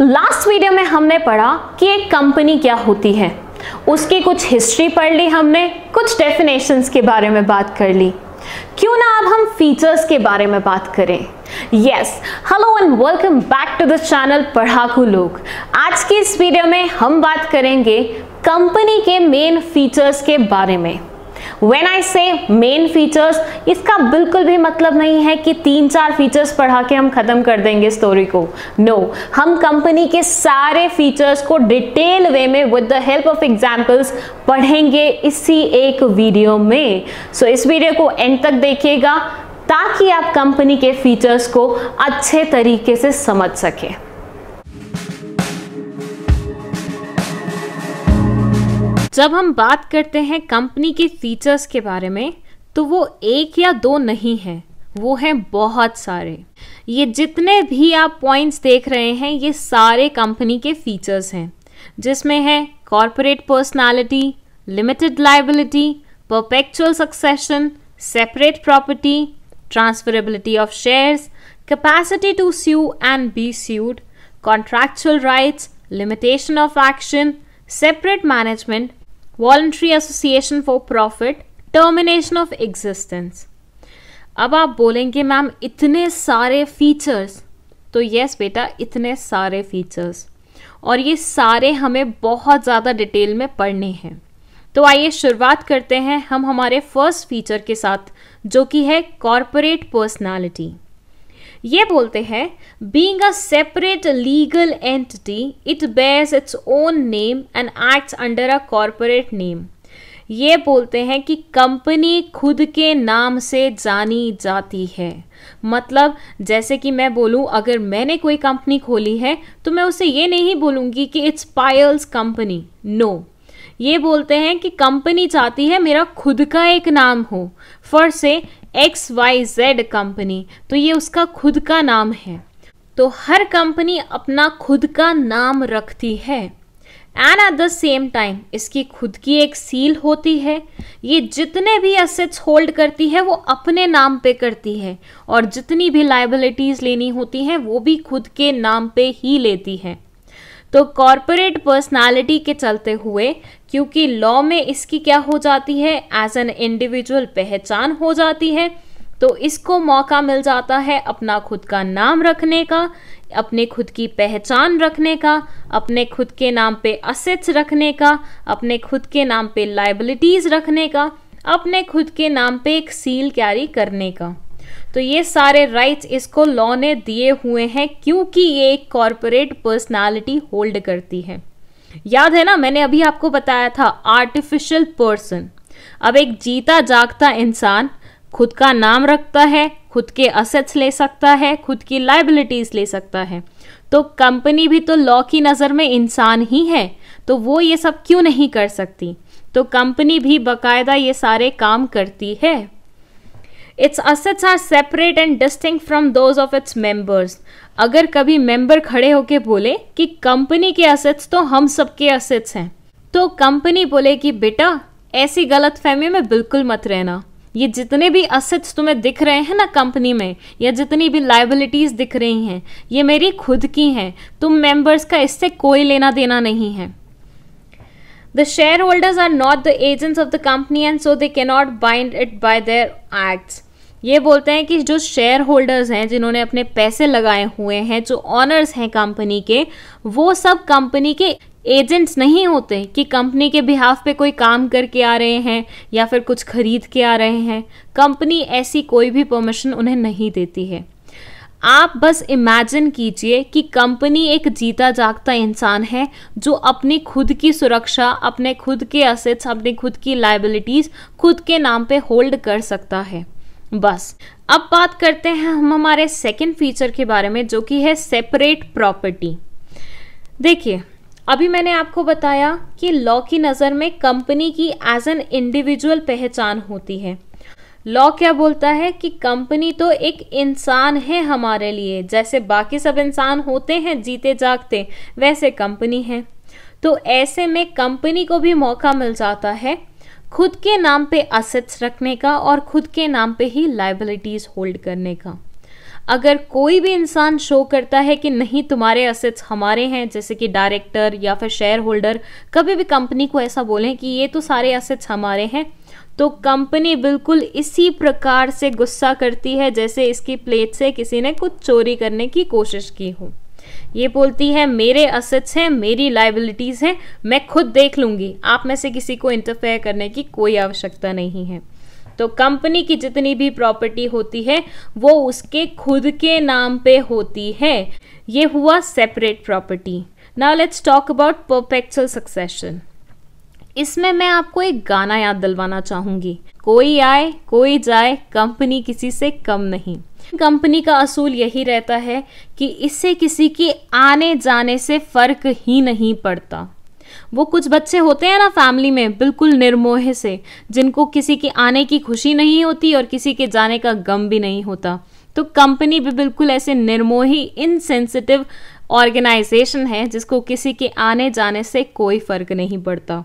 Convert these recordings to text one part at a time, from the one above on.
Last video में हमने पढ़ा कि एक कंपनी क्या होती है उसकी कुछ हिस्ट्री पढ़ ली हमने कुछ डेफिनेशंस के बारे में बात कर ली क्यों ना अब हम फीचर्स के बारे में बात करें yes hello and welcome back to the channel पढ़ाकू लोग आज की इस वीडियो में हम बात करेंगे कंपनी के मेन फीचर्स के बारे में व्हेन आई से मेन फीचर्स इसका बिल्कुल भी मतलब नहीं है कि तीन चार फीचर्स पढ़ा के हम खत्म कर देंगे स्टोरी को नो no, हम कंपनी के सारे फीचर्स को डिटेल वे में with the help of examples पढ़ेंगे इसी एक वीडियो में सो so, इस वीडियो को एंड तक देखिएगा ताकि आप कंपनी के फीचर्स को अच्छे तरीके से समझ सकें जब हम बात करते हैं कंपनी के फीचर्स के बारे में तो वो एक या दो नहीं हैं वो हैं बहुत सारे ये जितने भी आप पॉइंट्स देख रहे हैं ये सारे कंपनी के फीचर्स हैं जिसमें है corporate personality limited liability perpetual succession separate property transferability of shares capacity to sue and be sued contractual rights limitation of action separate management voluntary association for profit termination of existence अब आप बोलेंगे ma'am इतने सारे features तो yes बेटा इतने सारे features और ये सारे हमें बहुत ज़्यादा डिटेल में पढ़ने हैं तो आइए शुरुआत करते हैं हम हमारे फर्स्ट फीचर के साथ जो कि है कॉरपोरेट पर्सनालिटी ये बोलते हैं being a separate legal entity it bears its own name and acts under a corporate name ये बोलते हैं कि कंपनी खुद के नाम से जानी जाती है मतलब जैसे कि मैं बोलूं अगर मैंने कोई कंपनी खोली है तो मैं उसे ये नहीं बोलूंगी कि इट्स पायल्स कंपनी नो ये बोलते हैं कि कंपनी चाहती है मेरा खुद का एक नाम हो फॉर से एक्स वाई जेड कंपनी तो ये उसका खुद का नाम है तो हर कंपनी अपना खुद का नाम रखती है and at the same time इसकी खुद की एक सील होती है ये जितने भी असेट्स होल्ड करती है वो अपने नाम पे करती है और जितनी भी लाइबिलिटीज़ लेनी होती हैं वो भी खुद के नाम पे ही लेती है तो कॉरपोरेट पर्सनालिटी के चलते हुए क्योंकि लॉ में इसकी क्या हो जाती है एज एन इंडिविजुअल पहचान हो जाती है तो इसको मौका मिल जाता है अपना खुद का नाम रखने का अपने खुद की पहचान रखने का अपने खुद के नाम पे असेट्स रखने का अपने खुद के नाम पे लाइबिलिटीज़ रखने का अपने खुद के नाम पे एक सील कैरी करने का तो ये सारे राइट्स इसको लॉ ने दिए हुए हैं क्योंकि ये एक कॉरपोरेट पर्सनालिटी होल्ड करती है याद है ना मैंने अभी आपको बताया था आर्टिफिशियल पर्सन अब एक जीता जागता इंसान खुद का नाम रखता है खुद के असेट्स ले सकता है खुद की लाइबिलिटीज ले सकता है तो कंपनी भी तो लॉ की नज़र में इंसान ही है तो वो ये सब क्यों नहीं कर सकती तो कंपनी भी बाकायदा ये सारे काम करती है its assets are separate and distinct from those of its members अगर कभी मेंबर खड़े होके बोले कि कंपनी के असेट्स तो हम सबके असेट्स हैं तो कंपनी बोले कि बेटा ऐसी गलत फहमी में बिल्कुल मत रहना ये जितने भी असेट्स तुम्हें दिख रहे हैं ना कंपनी में या जितनी भी लाइबिलिटीज़ दिख रही हैं ये मेरी खुद की हैं तुम मेंबर्स का इससे कोई लेना देना नहीं है The shareholders are not the agents of the company and so they cannot bind it by their acts. ये बोलते हैं कि जो शेयर होल्डर्स हैं जिन्होंने अपने पैसे लगाए हुए हैं जो ऑनर्स हैं कंपनी के वो सब कंपनी के एजेंट्स नहीं होते कि कंपनी के बिहाफ पे कोई काम करके आ रहे हैं या फिर कुछ खरीद के आ रहे हैं कंपनी ऐसी कोई भी परमिशन उन्हें नहीं देती है आप बस इमेजिन कीजिए कि कंपनी एक जीता जागता इंसान है जो अपनी खुद की सुरक्षा अपने खुद के असेट्स अपने खुद की लाइबिलिटीज़ खुद के नाम पे होल्ड कर सकता है बस अब बात करते हैं हम हमारे सेकंड फीचर के बारे में जो कि है सेपरेट प्रॉपर्टी देखिए अभी मैंने आपको बताया कि लॉ की नज़र में कंपनी की एज एन इंडिविजुअल पहचान होती है लॉ क्या बोलता है कि कंपनी तो एक इंसान है हमारे लिए जैसे बाकी सब इंसान होते हैं जीते जागते वैसे कंपनी है तो ऐसे में कंपनी को भी मौका मिल जाता है खुद के नाम पे असेट्स रखने का और खुद के नाम पे ही लाइबिलिटीज़ होल्ड करने का अगर कोई भी इंसान शो करता है कि नहीं तुम्हारे असेट्स हमारे हैं जैसे कि डायरेक्टर या फिर शेयर होल्डर कभी भी कंपनी को ऐसा बोलें कि ये तो सारे असेट्स हमारे हैं तो कंपनी बिल्कुल इसी प्रकार से गुस्सा करती है जैसे इसकी प्लेट से किसी ने कुछ चोरी करने की कोशिश की हो ये बोलती है मेरे असेट्स हैं मेरी लाइबिलिटीज़ हैं मैं खुद देख लूँगी आप में से किसी को इंटरफेयर करने की कोई आवश्यकता नहीं है तो कंपनी की जितनी भी प्रॉपर्टी होती है वो उसके खुद के नाम पे होती है ये हुआ separate property now let's talk about perpetual succession इसमें मैं आपको एक गाना याद दिलवाना चाहूंगी कोई आए कोई जाए कंपनी किसी से कम नहीं कंपनी का असूल यही रहता है कि इससे किसी के आने जाने से फर्क ही नहीं पड़ता वो कुछ बच्चे होते हैं ना फैमिली में बिल्कुल निर्मोह से जिनको किसी के आने की खुशी नहीं होती और किसी के जाने का गम भी नहीं होता तो कंपनी भी बिल्कुल ऐसे निर्मोही इनसेंसिटिव ऑर्गेनाइजेशन है जिसको किसी के आने जाने से कोई फर्क नहीं पड़ता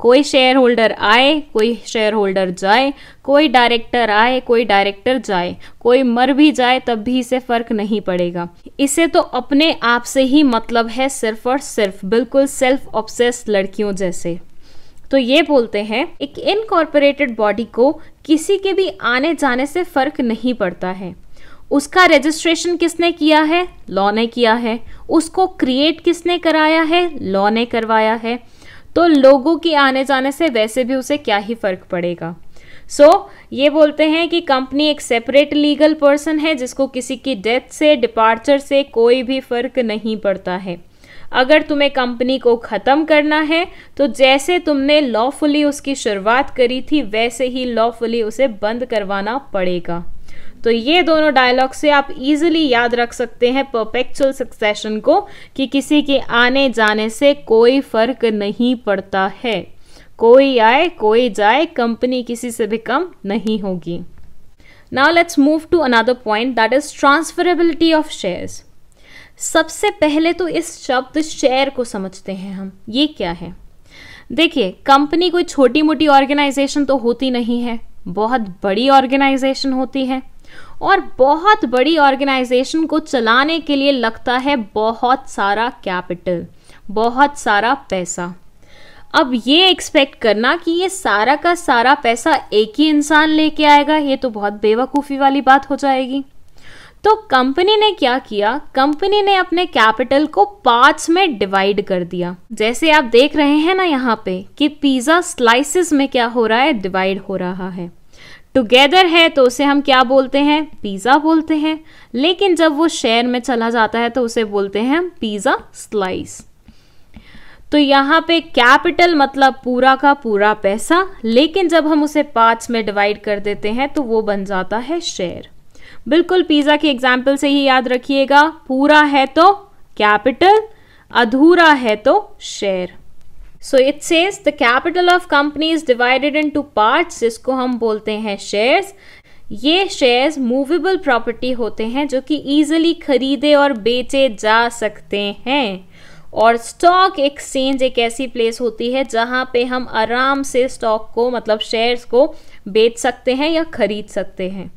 कोई शेयर होल्डर आए कोई शेयर होल्डर जाए कोई डायरेक्टर आए कोई डायरेक्टर जाए कोई मर भी जाए तब भी इसे फर्क नहीं पड़ेगा इसे तो अपने आप से ही मतलब है सिर्फ और सिर्फ बिल्कुल सेल्फ ऑब्सेस लड़कियों जैसे तो ये बोलते हैं एक इनकॉर्पोरेटेड बॉडी को किसी के भी आने जाने से फर्क नहीं पड़ता है उसका रजिस्ट्रेशन किसने किया है लॉ ने किया है उसको क्रिएट किसने कराया है लॉ ने करवाया है तो लोगों की आने जाने से वैसे भी उसे क्या ही फ़र्क पड़ेगा सो so, ये बोलते हैं कि कंपनी एक सेपरेट लीगल पर्सन है जिसको किसी की डेथ से डिपार्चर से कोई भी फ़र्क नहीं पड़ता है अगर तुम्हें कंपनी को ख़त्म करना है तो जैसे तुमने लॉफुली उसकी शुरुआत करी थी वैसे ही लॉफुली उसे बंद करवाना पड़ेगा तो ये दोनों डायलॉग से आप इजीली याद रख सकते हैं परपेक्चुअल सक्सेशन को कि किसी के आने जाने से कोई फर्क नहीं पड़ता है कोई आए कोई जाए कंपनी किसी से भी कम नहीं होगी now let's move to another point that is transferability of shares सबसे पहले तो इस शब्द शेयर को समझते हैं हम ये क्या है देखिए कंपनी कोई छोटी मोटी ऑर्गेनाइजेशन तो होती नहीं है बहुत बड़ी ऑर्गेनाइजेशन होती है और बहुत बड़ी ऑर्गेनाइजेशन को चलाने के लिए लगता है बहुत सारा कैपिटल बहुत सारा पैसा अब ये एक्सपेक्ट करना कि ये सारा का सारा पैसा एक ही इंसान लेके आएगा ये तो बहुत बेवकूफ़ी वाली बात हो जाएगी तो कंपनी ने क्या किया कंपनी ने अपने कैपिटल को पार्ट्स में डिवाइड कर दिया जैसे आप देख रहे हैं ना यहाँ पे कि पिज़्ज़ा स्लाइसिस में क्या हो रहा है डिवाइड हो रहा है टुगेदर है तो उसे हम क्या बोलते हैं पिज़्ज़ा बोलते हैं लेकिन जब वो शेयर में चला जाता है तो उसे बोलते हैं पिज़्ज़ा स्लाइस तो यहाँ पे कैपिटल मतलब पूरा का पूरा पैसा लेकिन जब हम उसे पार्ट्स में डिवाइड कर देते हैं तो वो बन जाता है शेयर बिल्कुल पिज़्ज़ा की एग्जाम्पल से ही याद रखिएगा पूरा है तो कैपिटल अधूरा है तो share so it says the capital of company is divided into parts जिसको हम बोलते हैं शेयर्स ये शेयर्स मूवेबल प्रॉपर्टी होते हैं जो कि ईजिली खरीदे और बेचे जा सकते हैं और स्टॉक एक्सचेंज एक ऐसी प्लेस होती है जहां पे हम आराम से स्टॉक को मतलब शेयर्स को बेच सकते हैं या खरीद सकते हैं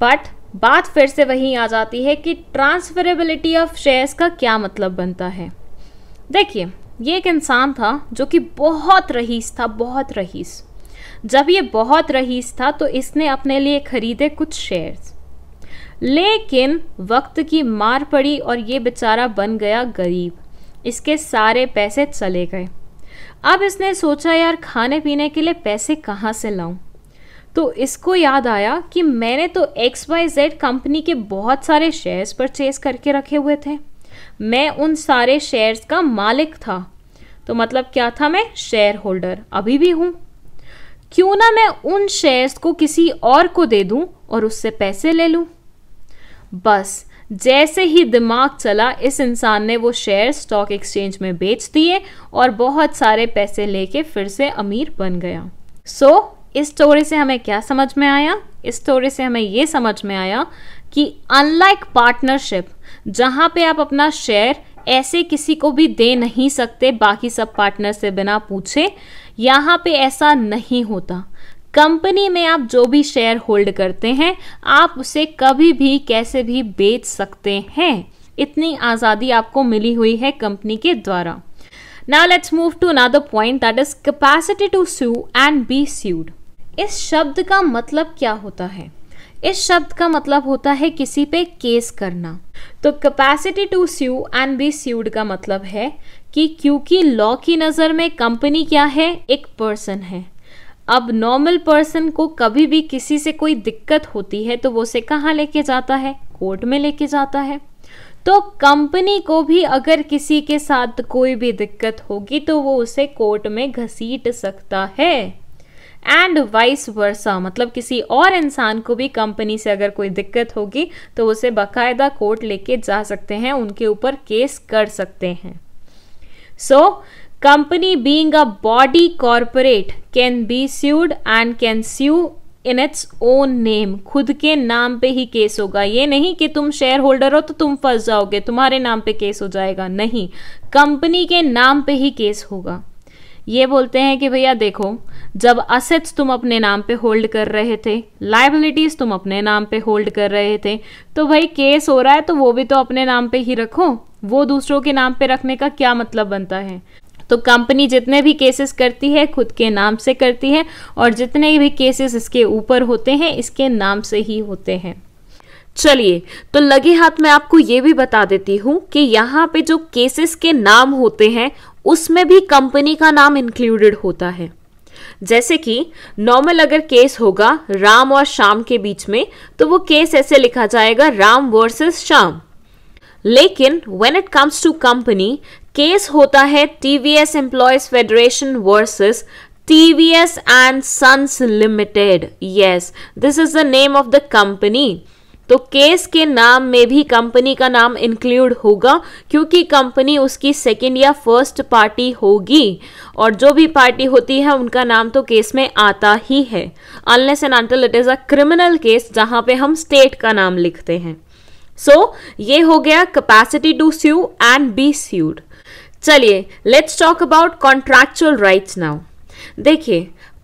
बट बात फिर से वहीं आ जाती है कि ट्रांसफरेबिलिटी ऑफ शेयर्स का क्या मतलब बनता है देखिए ये एक इंसान था जो कि बहुत रहीस था बहुत रहीस जब ये बहुत रहीस था तो इसने अपने लिए खरीदे कुछ शेयर्स लेकिन वक्त की मार पड़ी और ये बेचारा बन गया गरीब इसके सारे पैसे चले गए अब इसने सोचा यार खाने पीने के लिए पैसे कहाँ से लाऊं तो इसको याद आया कि मैंने तो एक्स वाई जेड कंपनी के बहुत सारे शेयर्स परचेज करके रखे हुए थे मैं उन सारे शेयर्स का मालिक था तो मतलब क्या था मैं शेयर होल्डर अभी भी हूँ क्यों ना मैं उन शेयर्स को किसी और को दे दूँ और उससे पैसे ले लूँ बस जैसे ही दिमाग चला इस इंसान ने वो शेयर स्टॉक एक्सचेंज में बेच दिए और बहुत सारे पैसे लेके फिर से अमीर बन गया सो so, इस स्टोरी से हमें क्या समझ में आया इस स्टोरी से हमें ये समझ में आया कि अनलाइक पार्टनरशिप जहाँ पे आप अपना शेयर ऐसे किसी को भी दे नहीं सकते बाकी सब पार्टनर से बिना पूछे यहाँ पे ऐसा नहीं होता कंपनी में आप जो भी शेयर होल्ड करते हैं आप उसे कभी भी कैसे भी बेच सकते हैं इतनी आज़ादी आपको मिली हुई है कंपनी के द्वारा now let's move to another point that is capacity to sue and be sued इस शब्द का मतलब क्या होता है इस शब्द का मतलब होता है किसी पे केस करना तो capacity to sue and be sued का मतलब है कि क्योंकि लॉ की नज़र में कंपनी क्या है एक पर्सन है अब नॉर्मल पर्सन को कभी भी किसी से कोई दिक्कत होती है तो वो उसे कहाँ लेके जाता है कोर्ट में लेके जाता है तो कंपनी को भी अगर किसी के साथ कोई भी दिक्कत होगी तो वो उसे कोर्ट में घसीट सकता है एंड वाइस वर्सा मतलब किसी और इंसान को भी कंपनी से अगर कोई दिक्कत होगी तो उसे बाकायदा कोर्ट लेके जा सकते हैं उनके ऊपर केस कर सकते हैं so company being a body corporate can be sued and can sue in its own name खुद के नाम पे ही केस होगा ये नहीं कि तुम शेयर होल्डर हो तो तुम फंस जाओगे तुम्हारे नाम पे केस हो जाएगा नहीं कंपनी के नाम पे ही केस होगा ये बोलते हैं कि भैया देखो जब असेट्स तुम अपने नाम पे होल्ड कर रहे थे लाइबिलिटीज़ तुम अपने नाम पे होल्ड कर रहे थे तो भाई केस हो रहा है तो वो भी तो अपने नाम पे ही रखो वो दूसरों के नाम पे रखने का क्या मतलब बनता है तो कंपनी जितने भी केसेस करती है खुद के नाम से करती है और जितने भी केसेस इसके ऊपर होते हैं इसके नाम से ही होते हैं चलिए तो लगे हाथ मैं आपको ये भी बता देती हूँ कि यहाँ पे जो केसेस के नाम होते हैं उसमें भी कंपनी का नाम इंक्लूडेड होता है जैसे कि नॉर्मल अगर केस होगा राम और शाम के बीच में तो वो केस ऐसे लिखा जाएगा राम वर्सेस शाम लेकिन when it comes to company case होता है TVS employees federation versus TVS and sons limited yes this is the name of the company तो केस के नाम में भी कंपनी का नाम इंक्लूड होगा क्योंकि कंपनी उसकी सेकेंड या फर्स्ट पार्टी होगी और जो भी पार्टी होती है उनका नाम तो केस में आता ही है unless and until it is a criminal case जहां पे हम स्टेट का नाम लिखते हैं सो so, ये हो गया capacity to sue and be sued चलिए let's talk about contractual rights now देखिए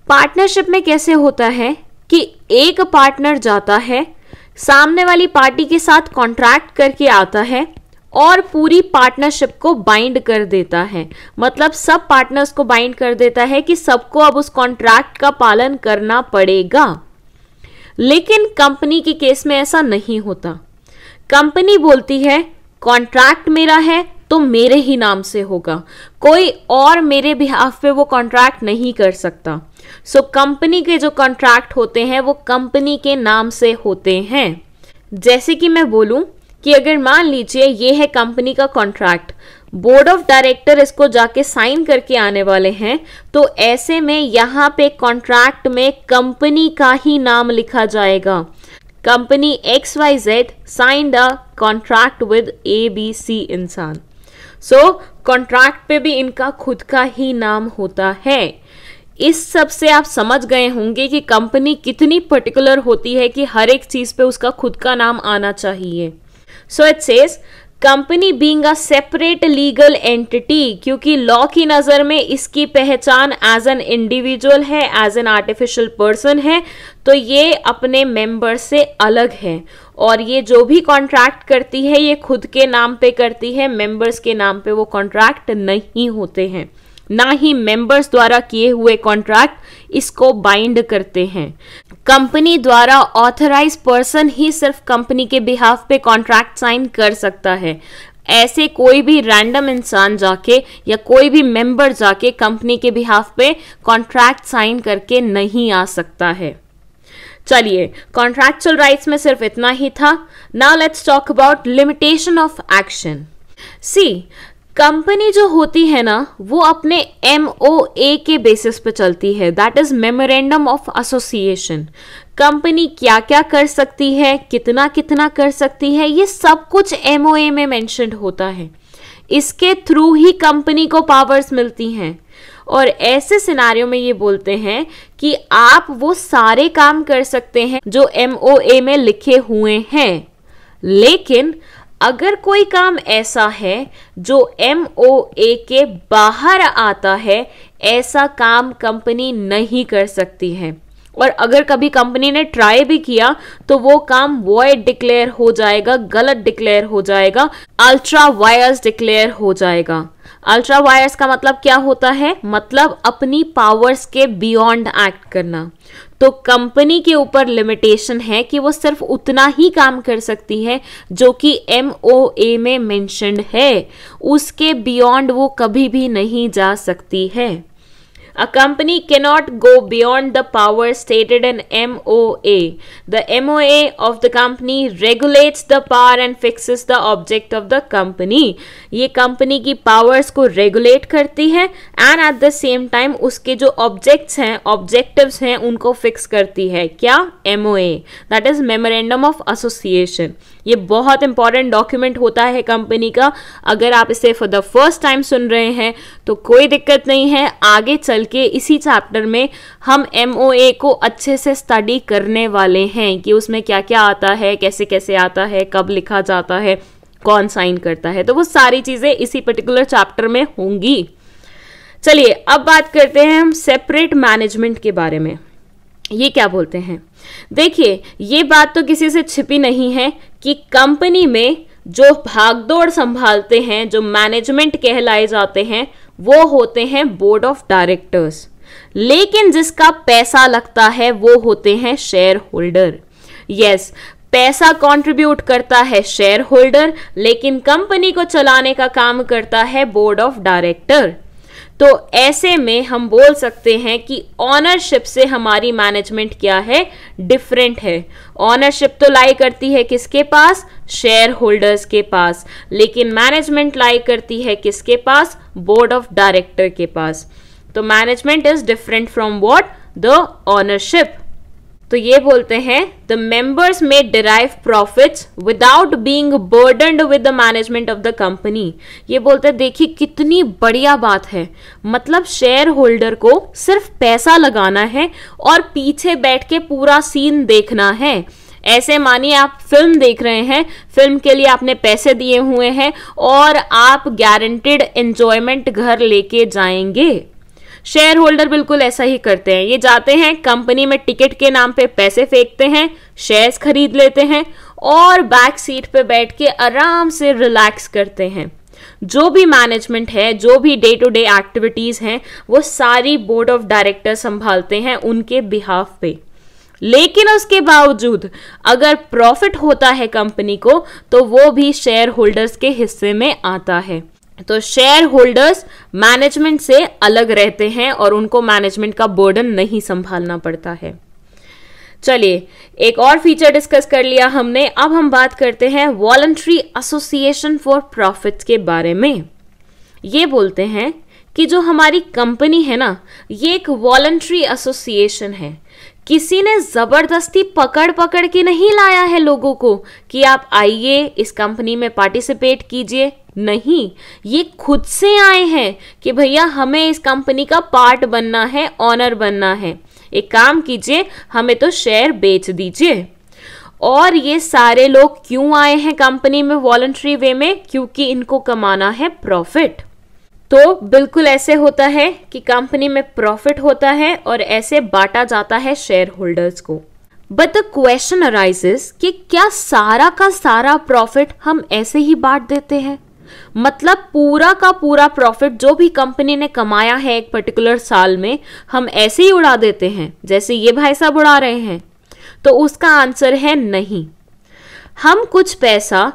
पार्टनरशिप में कैसे होता है कि एक पार्टनर जाता है सामने वाली पार्टी के साथ कॉन्ट्रैक्ट करके आता है और पूरी पार्टनरशिप को बाइंड कर देता है मतलब सब पार्टनर्स को बाइंड कर देता है कि सबको अब उस कॉन्ट्रैक्ट का पालन करना पड़ेगा लेकिन कंपनी के केस में ऐसा नहीं होता कंपनी बोलती है कॉन्ट्रैक्ट मेरा है तो मेरे ही नाम से होगा कोई और मेरे बिहाफ पे वो कॉन्ट्रैक्ट नहीं कर सकता सो so, कंपनी के जो कॉन्ट्रैक्ट होते हैं वो कंपनी के नाम से होते हैं जैसे कि मैं बोलूं कि अगर मान लीजिए ये है कंपनी का कॉन्ट्रैक्ट बोर्ड ऑफ डायरेक्टर इसको जाके साइन करके आने वाले हैं तो ऐसे में यहाँ पे कॉन्ट्रैक्ट में कंपनी का ही नाम लिखा जाएगा company X Y Z sign the contract with A B C इंसान सो कॉन्ट्रैक्ट पे भी इनका खुद का ही नाम होता है इस सब से आप समझ गए होंगे कि कंपनी कितनी पर्टिकुलर होती है कि हर एक चीज़ पे उसका खुद का नाम आना चाहिए so it says company being a separate legal entity क्योंकि लॉ की नज़र में इसकी पहचान एज एन इंडिविजुअल है एज एन आर्टिफिशियल पर्सन है तो ये अपने मेंबर से अलग है और ये जो भी कॉन्ट्रैक्ट करती है ये खुद के नाम पे करती है मेंबर्स के नाम पे वो कॉन्ट्रैक्ट नहीं होते हैं ना ही मेंबर्स द्वारा किए हुए कॉन्ट्रैक्ट इसको बाइंड करते हैं कंपनी द्वारा ऑथराइज पर्सन ही सिर्फ कंपनी के बिहाफ पे कॉन्ट्रैक्ट साइन कर सकता है ऐसे कोई भी रैंडम इंसान जाके या कोई भी मेंबर जाके कंपनी के बिहाफ पे कॉन्ट्रैक्ट साइन करके नहीं आ सकता है चलिए कॉन्ट्रैक्चुअल राइट्स में सिर्फ इतना ही था now let's talk about limitation of action see company जो होती है ना वो अपने एम ओ ए के बेसिस पे चलती है that is memorandum of association company क्या क्या कर सकती है कितना कितना कर सकती है ये सब कुछ एम में मैंशनड होता है इसके थ्रू ही कंपनी को पावर्स मिलती हैं और ऐसे सिनारियो में ये बोलते हैं कि आप वो सारे काम कर सकते हैं जो एम ओ ए में लिखे हुए हैं लेकिन अगर कोई काम ऐसा है जो एम ओ ए के बाहर आता है ऐसा काम कंपनी नहीं कर सकती है और अगर कभी कंपनी ने ट्राई भी किया तो वो काम वॉइड डिक्लेयर हो जाएगा गलत डिक्लेयर हो जाएगा अल्ट्रा वायर्स डिक्लेयर हो जाएगा अल्ट्रा वायर्स का मतलब क्या होता है मतलब अपनी पावर्स के बियॉन्ड एक्ट करना तो कंपनी के ऊपर लिमिटेशन है कि वो सिर्फ उतना ही काम कर सकती है जो कि एम ओ ए में मैंशनड है उसके बियॉन्ड वो कभी भी नहीं जा सकती है A company cannot go beyond the power stated in MOA. The MOA of the company regulates the power and fixes the object of the company. ये company की powers को regulate करती है and at the same time उसके जो objects हैं objectives हैं उनको fix करती है क्या moa that is memorandum of association ये बहुत इंपॉर्टेंट डॉक्यूमेंट होता है कंपनी का अगर आप इसे फॉर द फर्स्ट टाइम सुन रहे हैं तो कोई दिक्कत नहीं है आगे चल के इसी चैप्टर में हम एम को अच्छे से स्टडी करने वाले हैं कि उसमें क्या क्या आता है कैसे कैसे आता है कब लिखा जाता है कौन साइन करता है तो वो सारी चीज़ें इसी पर्टिकुलर चैप्टर में होंगी चलिए अब बात करते हैं हम सेपरेट मैनेजमेंट के बारे में ये क्या बोलते हैं देखिए ये बात तो किसी से छिपी नहीं है कि कंपनी में जो भागदौड़ संभालते हैं जो मैनेजमेंट कहलाए जाते हैं वो होते हैं बोर्ड ऑफ डायरेक्टर्स लेकिन जिसका पैसा लगता है वो होते हैं शेयर होल्डर यस पैसा कंट्रीब्यूट करता है शेयर होल्डर लेकिन कंपनी को चलाने का काम करता है बोर्ड ऑफ डायरेक्टर तो ऐसे में हम बोल सकते हैं कि ऑनरशिप से हमारी मैनेजमेंट क्या है डिफरेंट है ऑनरशिप तो लाई करती है किसके पास शेयर होल्डर्स के पास लेकिन मैनेजमेंट लाई करती है किसके पास बोर्ड ऑफ डायरेक्टर के पास तो management is different from what the ownership तो ये बोलते हैं the members may derive profits without being burden with the management of the company ये बोलते हैं देखिए कितनी बढ़िया बात है मतलब शेयर होल्डर को सिर्फ पैसा लगाना है और पीछे बैठ के पूरा सीन देखना है ऐसे मानिए आप फिल्म देख रहे हैं फिल्म के लिए आपने पैसे दिए हुए हैं और आप गारंटेड एंजॉयमेंट घर लेके जाएंगे शेयर होल्डर बिल्कुल ऐसा ही करते हैं ये जाते हैं कंपनी में टिकट के नाम पे पैसे फेंकते हैं शेयर्स खरीद लेते हैं और बैक सीट पे बैठ के आराम से रिलैक्स करते हैं जो भी मैनेजमेंट है जो भी डे टू डे एक्टिविटीज़ हैं वो सारी बोर्ड ऑफ डायरेक्टर संभालते हैं उनके बिहाफ पे लेकिन उसके बावजूद अगर प्रॉफिट होता है कंपनी को तो वो भी शेयर होल्डर्स के हिस्से में आता है तो शेयर होल्डर्स मैनेजमेंट से अलग रहते हैं और उनको मैनेजमेंट का बर्डन नहीं संभालना पड़ता है चलिए एक और फीचर डिस्कस कर लिया हमने अब हम बात करते हैं वॉलंट्री एसोसिएशन फॉर प्रॉफिट के बारे में ये बोलते हैं कि जो हमारी कंपनी है ना ये एक वॉलंट्री एसोसिएशन है किसी ने ज़बरदस्ती पकड़ पकड़ के नहीं लाया है लोगों को कि आप आइए इस कंपनी में पार्टिसिपेट कीजिए नहीं ये खुद से आए हैं कि भैया हमें इस कंपनी का पार्ट बनना है ऑनर बनना है एक काम कीजिए हमें तो शेयर बेच दीजिए और ये सारे लोग क्यों आए हैं कंपनी में वॉलंट्री वे में क्योंकि इनको कमाना है प्रॉफिट तो बिल्कुल ऐसे होता है कि कंपनी में प्रॉफिट होता है और ऐसे बांटा जाता है शेयर होल्डर्स को बट द क्वेश्चन अराइजेस कि क्या सारा का सारा प्रॉफिट हम ऐसे ही बांट देते हैं मतलब पूरा का पूरा प्रॉफिट जो भी कंपनी ने कमाया है एक पर्टिकुलर साल में हम ऐसे ही उड़ा देते हैं जैसे ये भाई साहब उड़ा रहे हैं तो उसका आंसर है नहीं हम कुछ पैसा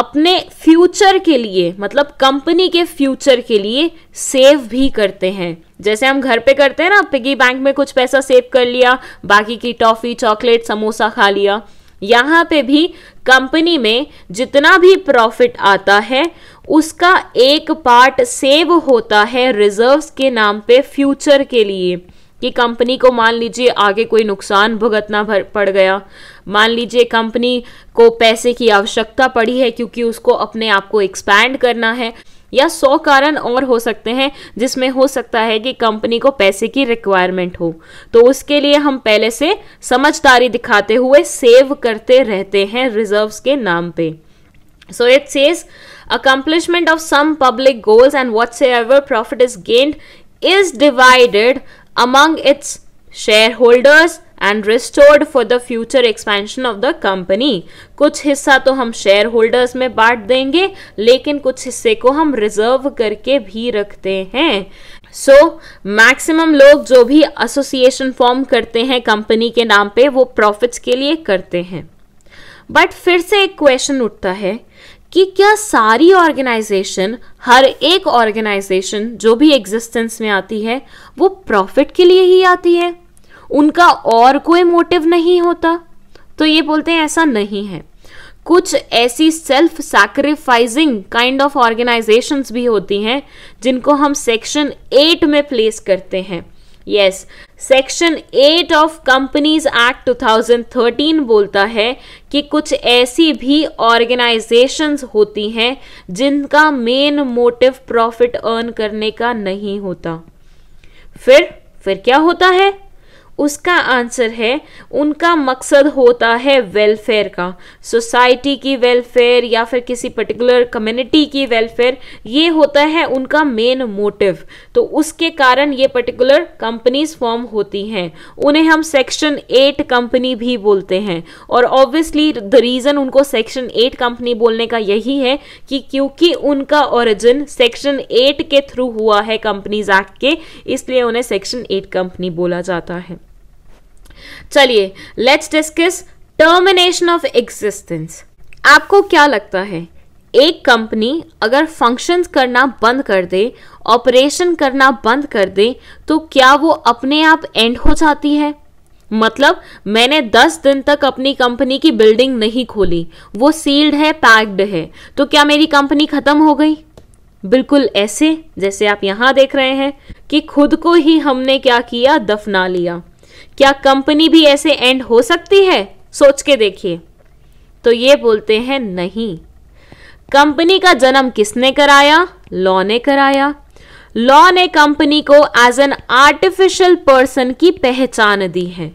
अपने फ्यूचर के लिए मतलब कंपनी के फ्यूचर के लिए सेव भी करते हैं जैसे हम घर पे करते हैं ना पिगी बैंक में कुछ पैसा सेव कर लिया बाकी की टॉफ़ी चॉकलेट समोसा खा लिया यहाँ पे भी कंपनी में जितना भी प्रॉफिट आता है उसका एक पार्ट सेव होता है रिजर्व्स के नाम पे फ्यूचर के लिए कि कंपनी को मान लीजिए आगे कोई नुकसान भुगतना पड़ गया मान लीजिए कंपनी को पैसे की आवश्यकता पड़ी है क्योंकि उसको अपने आप को एक्सपैंड करना है या सौ कारण और हो सकते हैं जिसमें हो सकता है कि कंपनी को पैसे की रिक्वायरमेंट हो तो उसके लिए हम पहले से समझदारी दिखाते हुए सेव करते रहते हैं रिजर्व्स के नाम पे so it says accomplishment of some public goals and whatsoever profit is gained is divided among its shareholders and restored for the future expansion of the company कुछ हिस्सा तो हम शेयर होल्डर्स में बांट देंगे लेकिन कुछ हिस्से को हम रिजर्व करके भी रखते हैं सो so, मैक्सिमम लोग जो भी एसोसिएशन फॉर्म करते हैं कंपनी के नाम पे वो प्रॉफिट्स के लिए करते हैं बट फिर से एक क्वेश्चन उठता है कि क्या सारी ऑर्गेनाइजेशन हर एक ऑर्गेनाइजेशन जो भी एग्जिस्टेंस में आती है वो प्रॉफिट के लिए ही आती है उनका और कोई मोटिव नहीं होता तो ये बोलते हैं ऐसा नहीं है कुछ ऐसी self sacrificing kind of organisations भी होती हैं जिनको हम सेक्शन एट में प्लेस करते हैं yes section eight of companies act 2013 बोलता है कि कुछ ऐसी भी ऑर्गेनाइजेशंस होती हैं जिनका मेन मोटिव प्रॉफिट अर्न करने का नहीं होता फिर फिर क्या होता है उसका आंसर है उनका मकसद होता है वेलफेयर का सोसाइटी की वेलफेयर या फिर किसी पर्टिकुलर कम्युनिटी की वेलफेयर ये होता है उनका मेन मोटिव तो उसके कारण ये पर्टिकुलर कंपनीज फॉर्म होती हैं उन्हें हम सेक्शन एट कंपनी भी बोलते हैं और ऑब्वियसली द रीज़न उनको सेक्शन एट कंपनी बोलने का यही है कि क्योंकि उनका ओरिजिन सेक्शन एट के थ्रू हुआ है कंपनीज एक्ट के इसलिए उन्हें सेक्शन एट कंपनी बोला जाता है चलिए let's discuss termination of existence आपको क्या लगता है एक कंपनी अगर फंक्शंस करना बंद कर दे ऑपरेशन करना बंद कर दे तो क्या वो अपने आप एंड हो जाती है मतलब मैंने 10 दिन तक अपनी कंपनी की बिल्डिंग नहीं खोली वो सील्ड है पैक्ड है तो क्या मेरी कंपनी ख़त्म हो गई बिल्कुल ऐसे जैसे आप यहाँ देख रहे हैं कि खुद को ही हमने क्या किया दफना लिया क्या कंपनी भी ऐसे एंड हो सकती है सोच के देखिए तो ये बोलते हैं नहीं कंपनी का जन्म किसने कराया लॉ ने कराया लॉ ने कंपनी को एज एन आर्टिफिशियल पर्सन की पहचान दी है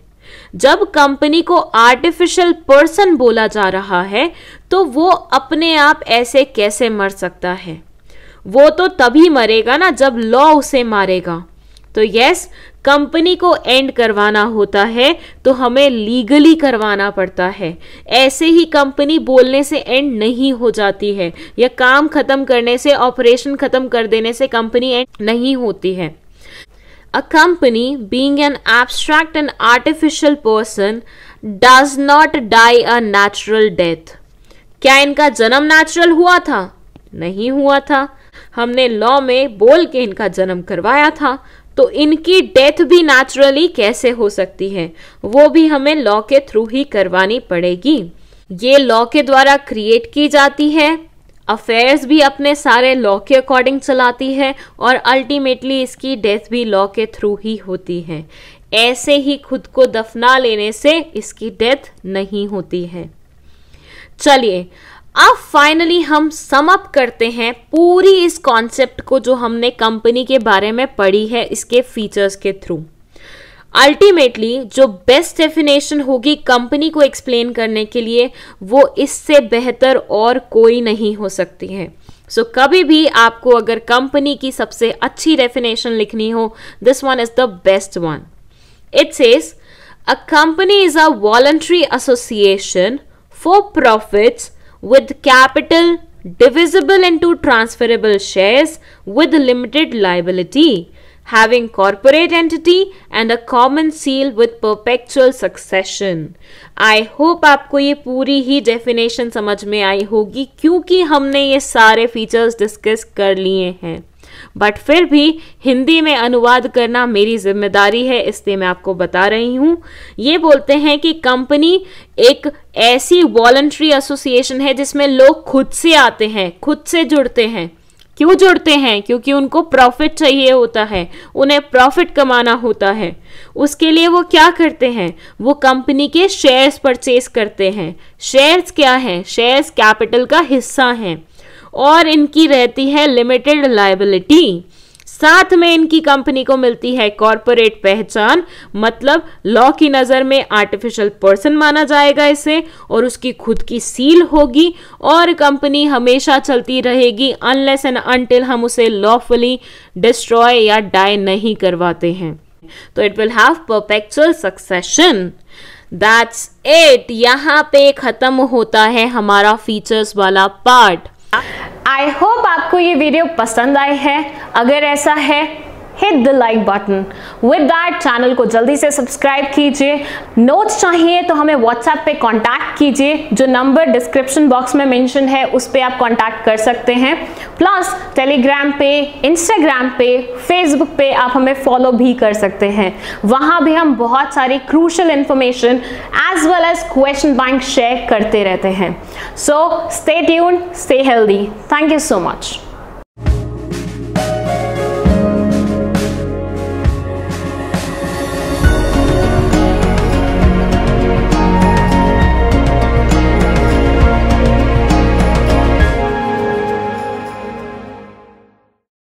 जब कंपनी को आर्टिफिशियल पर्सन बोला जा रहा है तो वो अपने आप ऐसे कैसे मर सकता है वो तो तभी मरेगा ना जब लॉ उसे मारेगा तो यस कंपनी को एंड करवाना होता है तो हमें लीगली करवाना पड़ता है ऐसे ही कंपनी बोलने से एंड नहीं हो जाती है या काम खत्म करने से ऑपरेशन खत्म कर देने से कंपनी एंड नहीं होती है a company being an abstract and artificial person does not die a natural death क्या इनका जन्म नेचुरल हुआ था नहीं हुआ था हमने लॉ में बोल के इनका जन्म करवाया था तो इनकी डेथ भी नेचुरली कैसे हो सकती है वो भी हमें लॉ के थ्रू ही करवानी पड़ेगी ये लॉ के द्वारा क्रिएट की जाती है अफेयर्स भी अपने सारे लॉ के अकॉर्डिंग चलाती है और अल्टीमेटली इसकी डेथ भी लॉ के थ्रू ही होती है ऐसे ही खुद को दफना लेने से इसकी डेथ नहीं होती है चलिए अब फाइनली हम सम अप करते हैं पूरी इस कॉन्सेप्ट को जो हमने कंपनी के बारे में पढ़ी है इसके फीचर्स के थ्रू अल्टीमेटली जो बेस्ट डेफिनेशन होगी कंपनी को एक्सप्लेन करने के लिए वो इससे बेहतर और कोई नहीं हो सकती है सो so, कभी भी आपको अगर कंपनी की सबसे अच्छी डेफिनेशन लिखनी हो this one is the best one it's is a company is a voluntary association for profits with capital divisible into transferable shares with limited liability, having corporate entity and a common seal with perpetual succession. I hope आपको ये पूरी ही definition समझ में आई होगी क्योंकि हमने ये सारे फीचर्स डिस्कस कर लिए हैं बट फिर भी हिंदी में अनुवाद करना मेरी जिम्मेदारी है इसलिए मैं आपको बता रही हूँ ये बोलते हैं कि कंपनी एक ऐसी वॉलंट्री एसोसिएशन है जिसमें लोग खुद से आते हैं खुद से जुड़ते हैं क्यों जुड़ते हैं क्योंकि उनको प्रॉफिट चाहिए होता है उन्हें प्रॉफिट कमाना होता है उसके लिए वो क्या करते हैं वो कंपनी के शेयर्स परचेज करते हैं शेयर्स क्या हैं शेयर्स कैपिटल का हिस्सा हैं और इनकी रहती है लिमिटेड लाइबिलिटी साथ में इनकी कंपनी को मिलती है कॉरपोरेट पहचान मतलब लॉ की नज़र में आर्टिफिशियल पर्सन माना जाएगा इसे और उसकी खुद की सील होगी और कंपनी हमेशा चलती रहेगी अनलेस एंड अनटिल हम उसे लॉफुली डिस्ट्रॉय या डाई नहीं करवाते हैं तो it will have perpetual succession that's it यहाँ पे ख़त्म होता है हमारा फीचर्स वाला पार्ट आई होप आपको ये वीडियो पसंद आई है अगर ऐसा है hit the like button with that channel को जल्दी से सब्सक्राइब कीजिए नोट्स चाहिए तो हमें व्हाट्सएप पे कांटेक्ट कीजिए जो नंबर डिस्क्रिप्शन बॉक्स में मेंशन है उस पर आप कांटेक्ट कर सकते हैं प्लस टेलीग्राम पे इंस्टाग्राम पे फेसबुक पे आप हमें फॉलो भी कर सकते हैं वहाँ भी हम बहुत सारी crucial information as well as question bank share करते रहते हैं so stay tune stay healthy thank you so much